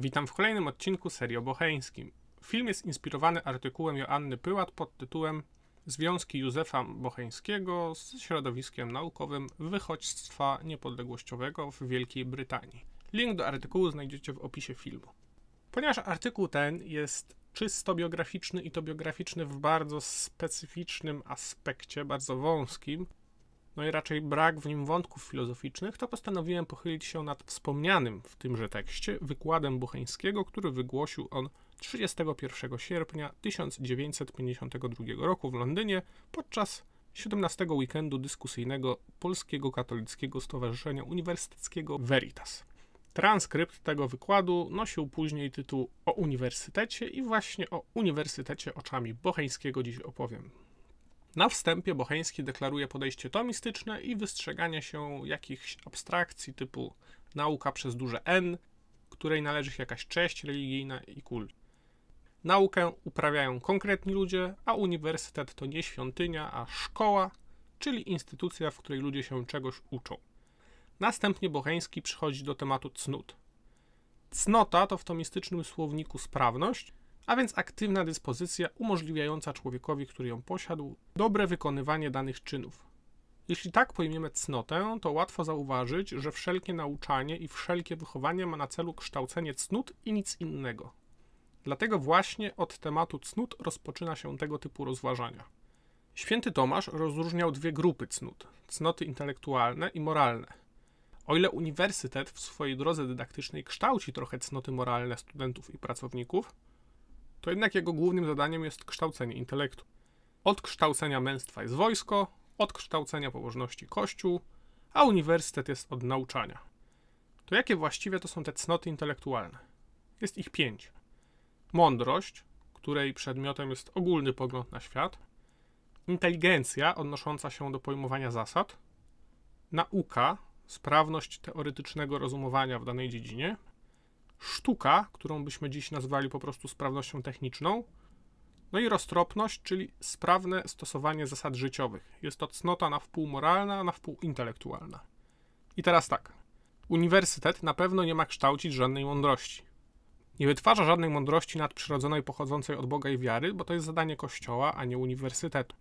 Witam w kolejnym odcinku serii o Boheńskim. Film jest inspirowany artykułem Joanny Pyłat pod tytułem Związki Józefa Bocheńskiego z środowiskiem naukowym wychodźstwa niepodległościowego w Wielkiej Brytanii. Link do artykułu znajdziecie w opisie filmu. Ponieważ artykuł ten jest czysto biograficzny i to biograficzny w bardzo specyficznym aspekcie, bardzo wąskim, no i raczej brak w nim wątków filozoficznych, to postanowiłem pochylić się nad wspomnianym w tymże tekście wykładem Bucheńskiego, który wygłosił on 31 sierpnia 1952 roku w Londynie podczas 17 weekendu dyskusyjnego Polskiego Katolickiego Stowarzyszenia Uniwersyteckiego Veritas. Transkrypt tego wykładu nosił później tytuł o uniwersytecie i właśnie o uniwersytecie oczami Bocheńskiego dziś opowiem. Na wstępie Bocheński deklaruje podejście tomistyczne i wystrzeganie się jakichś abstrakcji typu nauka przez duże N, której należy się jakaś cześć religijna i kult. Naukę uprawiają konkretni ludzie, a uniwersytet to nie świątynia, a szkoła, czyli instytucja, w której ludzie się czegoś uczą. Następnie Bocheński przychodzi do tematu cnót. Cnota to w tomistycznym słowniku sprawność, a więc aktywna dyspozycja umożliwiająca człowiekowi, który ją posiadł, dobre wykonywanie danych czynów. Jeśli tak pojmiemy cnotę, to łatwo zauważyć, że wszelkie nauczanie i wszelkie wychowanie ma na celu kształcenie cnót i nic innego. Dlatego właśnie od tematu cnót rozpoczyna się tego typu rozważania. Święty Tomasz rozróżniał dwie grupy cnót: cnoty intelektualne i moralne. O ile uniwersytet w swojej drodze dydaktycznej kształci trochę cnoty moralne studentów i pracowników, to jednak jego głównym zadaniem jest kształcenie intelektu. Od kształcenia męstwa jest wojsko, od kształcenia pobożności kościół, a uniwersytet jest od nauczania. To jakie właściwie to są te cnoty intelektualne? Jest ich pięć. Mądrość, której przedmiotem jest ogólny pogląd na świat, inteligencja odnosząca się do pojmowania zasad, nauka, sprawność teoretycznego rozumowania w danej dziedzinie, sztuka, którą byśmy dziś nazwali po prostu sprawnością techniczną, no i roztropność, czyli sprawne stosowanie zasad życiowych. Jest to cnota na wpół moralna, a na wpół intelektualna. I teraz tak. Uniwersytet na pewno nie ma kształcić żadnej mądrości. Nie wytwarza żadnej mądrości nadprzyrodzonej pochodzącej od Boga i wiary, bo to jest zadanie kościoła, a nie uniwersytetu.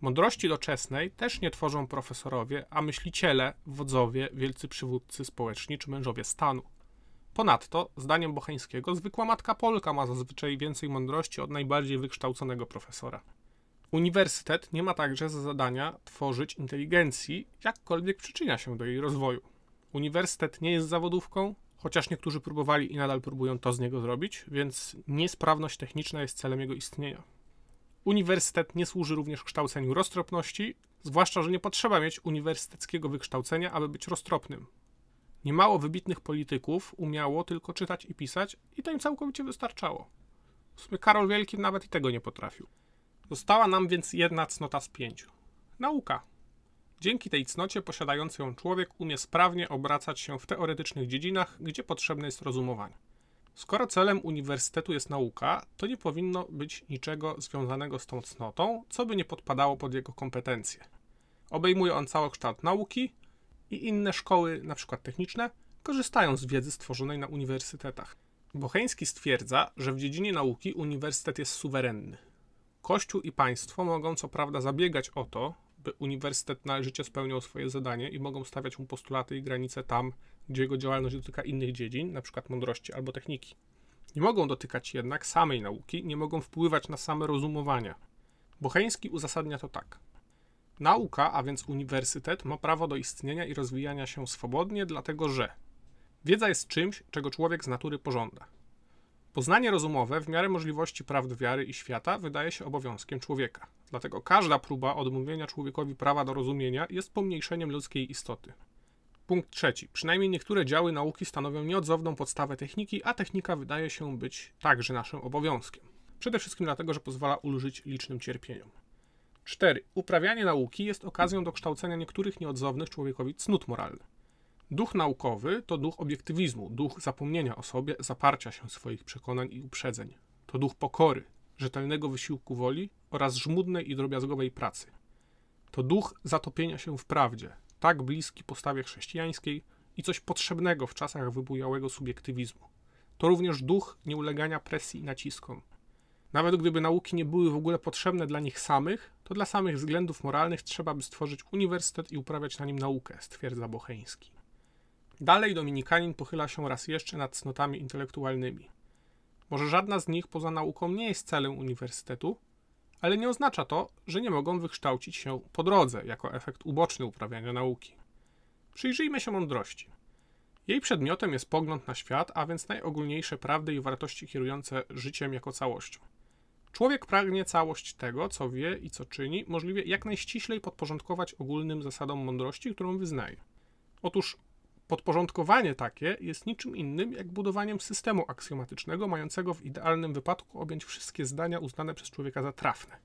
Mądrości doczesnej też nie tworzą profesorowie, a myśliciele, wodzowie, wielcy przywódcy społeczni czy mężowie stanu. Ponadto, zdaniem Bocheńskiego, zwykła matka Polka ma zazwyczaj więcej mądrości od najbardziej wykształconego profesora. Uniwersytet nie ma także za zadania tworzyć inteligencji, jakkolwiek przyczynia się do jej rozwoju. Uniwersytet nie jest zawodówką, chociaż niektórzy próbowali i nadal próbują to z niego zrobić, więc niesprawność techniczna jest celem jego istnienia. Uniwersytet nie służy również kształceniu roztropności, zwłaszcza, że nie potrzeba mieć uniwersyteckiego wykształcenia, aby być roztropnym. Niemało wybitnych polityków umiało tylko czytać i pisać i to im całkowicie wystarczało. W sumie Karol Wielki nawet i tego nie potrafił. Została nam więc jedna cnota z pięciu. Nauka. Dzięki tej cnocie posiadający ją człowiek umie sprawnie obracać się w teoretycznych dziedzinach, gdzie potrzebne jest rozumowanie. Skoro celem uniwersytetu jest nauka, to nie powinno być niczego związanego z tą cnotą, co by nie podpadało pod jego kompetencje. Obejmuje on cały kształt nauki, i inne szkoły, np. techniczne, korzystają z wiedzy stworzonej na uniwersytetach. Bocheński stwierdza, że w dziedzinie nauki uniwersytet jest suwerenny. Kościół i państwo mogą co prawda zabiegać o to, by uniwersytet należycie spełniał swoje zadanie i mogą stawiać mu postulaty i granice tam, gdzie jego działalność dotyka innych dziedzin, np. mądrości albo techniki. Nie mogą dotykać jednak samej nauki, nie mogą wpływać na same rozumowania. Bocheński uzasadnia to tak. Nauka, a więc uniwersytet, ma prawo do istnienia i rozwijania się swobodnie, dlatego że wiedza jest czymś, czego człowiek z natury pożąda. Poznanie rozumowe w miarę możliwości prawd wiary i świata wydaje się obowiązkiem człowieka. Dlatego każda próba odmówienia człowiekowi prawa do rozumienia jest pomniejszeniem ludzkiej istoty. Punkt trzeci. Przynajmniej niektóre działy nauki stanowią nieodzowną podstawę techniki, a technika wydaje się być także naszym obowiązkiem. Przede wszystkim dlatego, że pozwala ulżyć licznym cierpieniom. 4. Uprawianie nauki jest okazją do kształcenia niektórych nieodzownych człowiekowi cnót moralnych. Duch naukowy to duch obiektywizmu, duch zapomnienia o sobie, zaparcia się swoich przekonań i uprzedzeń. To duch pokory, rzetelnego wysiłku woli oraz żmudnej i drobiazgowej pracy. To duch zatopienia się w prawdzie, tak bliski postawie chrześcijańskiej i coś potrzebnego w czasach wybujałego subiektywizmu. To również duch nieulegania presji i naciskom. Nawet gdyby nauki nie były w ogóle potrzebne dla nich samych, to dla samych względów moralnych trzeba by stworzyć uniwersytet i uprawiać na nim naukę, stwierdza Bocheński. Dalej dominikanin pochyla się raz jeszcze nad cnotami intelektualnymi. Może żadna z nich poza nauką nie jest celem uniwersytetu, ale nie oznacza to, że nie mogą wykształcić się po drodze jako efekt uboczny uprawiania nauki. Przyjrzyjmy się mądrości. Jej przedmiotem jest pogląd na świat, a więc najogólniejsze prawdy i wartości kierujące życiem jako całością. Człowiek pragnie całość tego, co wie i co czyni, możliwie jak najściślej podporządkować ogólnym zasadom mądrości, którą wyznaje. Otóż podporządkowanie takie jest niczym innym jak budowaniem systemu aksjomatycznego, mającego w idealnym wypadku objąć wszystkie zdania uznane przez człowieka za trafne.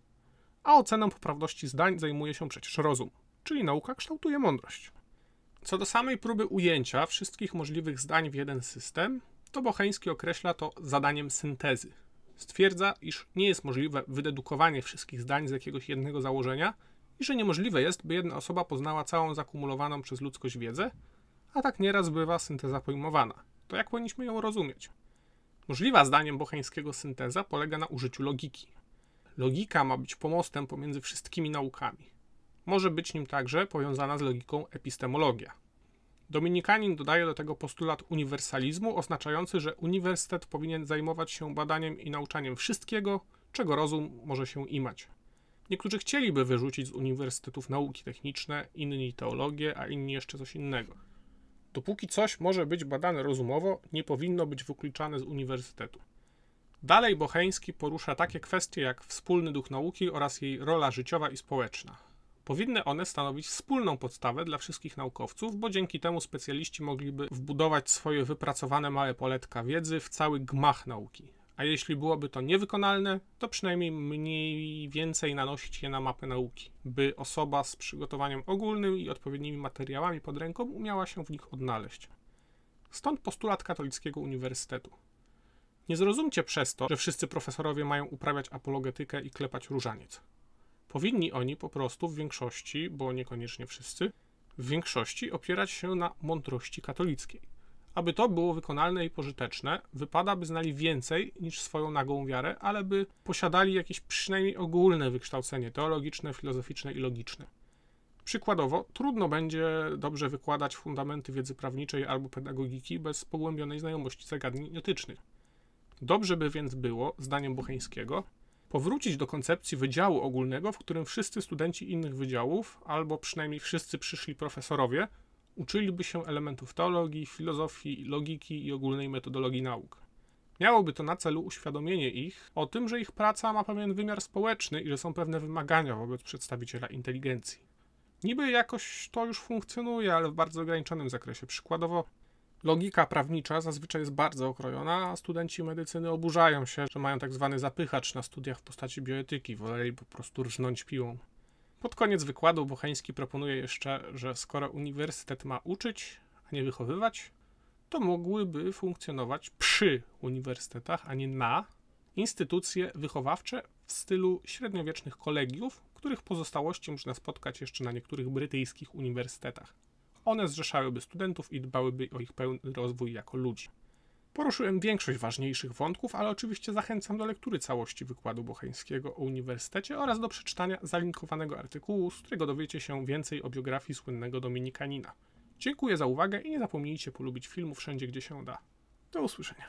A oceną poprawności zdań zajmuje się przecież rozum, czyli nauka kształtuje mądrość. Co do samej próby ujęcia wszystkich możliwych zdań w jeden system, to Bocheński określa to zadaniem syntezy – Stwierdza, iż nie jest możliwe wydedukowanie wszystkich zdań z jakiegoś jednego założenia i że niemożliwe jest, by jedna osoba poznała całą zakumulowaną przez ludzkość wiedzę, a tak nieraz bywa synteza pojmowana. To jak powinniśmy ją rozumieć? Możliwa zdaniem Bocheńskiego synteza polega na użyciu logiki. Logika ma być pomostem pomiędzy wszystkimi naukami. Może być nim także powiązana z logiką epistemologia. Dominikanin dodaje do tego postulat uniwersalizmu, oznaczający, że uniwersytet powinien zajmować się badaniem i nauczaniem wszystkiego, czego rozum może się imać. Niektórzy chcieliby wyrzucić z uniwersytetów nauki techniczne, inni teologię, a inni jeszcze coś innego. Dopóki coś może być badane rozumowo, nie powinno być wykluczane z uniwersytetu. Dalej Bocheński porusza takie kwestie jak wspólny duch nauki oraz jej rola życiowa i społeczna. Powinny one stanowić wspólną podstawę dla wszystkich naukowców, bo dzięki temu specjaliści mogliby wbudować swoje wypracowane małe poletka wiedzy w cały gmach nauki. A jeśli byłoby to niewykonalne, to przynajmniej mniej więcej nanosić je na mapę nauki, by osoba z przygotowaniem ogólnym i odpowiednimi materiałami pod ręką umiała się w nich odnaleźć. Stąd postulat katolickiego uniwersytetu. Nie zrozumcie przez to, że wszyscy profesorowie mają uprawiać apologetykę i klepać różaniec powinni oni po prostu w większości, bo niekoniecznie wszyscy, w większości opierać się na mądrości katolickiej. Aby to było wykonalne i pożyteczne, wypada, by znali więcej niż swoją nagą wiarę, ale by posiadali jakieś przynajmniej ogólne wykształcenie teologiczne, filozoficzne i logiczne. Przykładowo, trudno będzie dobrze wykładać fundamenty wiedzy prawniczej albo pedagogiki bez pogłębionej znajomości zagadnień etycznych. Dobrze by więc było, zdaniem Bucheńskiego, powrócić do koncepcji wydziału ogólnego, w którym wszyscy studenci innych wydziałów, albo przynajmniej wszyscy przyszli profesorowie, uczyliby się elementów teologii, filozofii, logiki i ogólnej metodologii nauk. Miałoby to na celu uświadomienie ich o tym, że ich praca ma pewien wymiar społeczny i że są pewne wymagania wobec przedstawiciela inteligencji. Niby jakoś to już funkcjonuje, ale w bardzo ograniczonym zakresie. Przykładowo Logika prawnicza zazwyczaj jest bardzo okrojona, a studenci medycyny oburzają się, że mają tak zwany zapychacz na studiach w postaci bioetyki, woleli po prostu rżnąć piłą. Pod koniec wykładu Bocheński proponuje jeszcze, że skoro uniwersytet ma uczyć, a nie wychowywać, to mogłyby funkcjonować przy uniwersytetach, a nie na instytucje wychowawcze w stylu średniowiecznych kolegiów, których pozostałości można spotkać jeszcze na niektórych brytyjskich uniwersytetach. One zrzeszałyby studentów i dbałyby o ich pełny rozwój jako ludzi. Poruszyłem większość ważniejszych wątków, ale oczywiście zachęcam do lektury całości wykładu Bocheńskiego o uniwersytecie oraz do przeczytania zalinkowanego artykułu, z którego dowiecie się więcej o biografii słynnego Dominikanina. Dziękuję za uwagę i nie zapomnijcie polubić filmu wszędzie, gdzie się da. Do usłyszenia.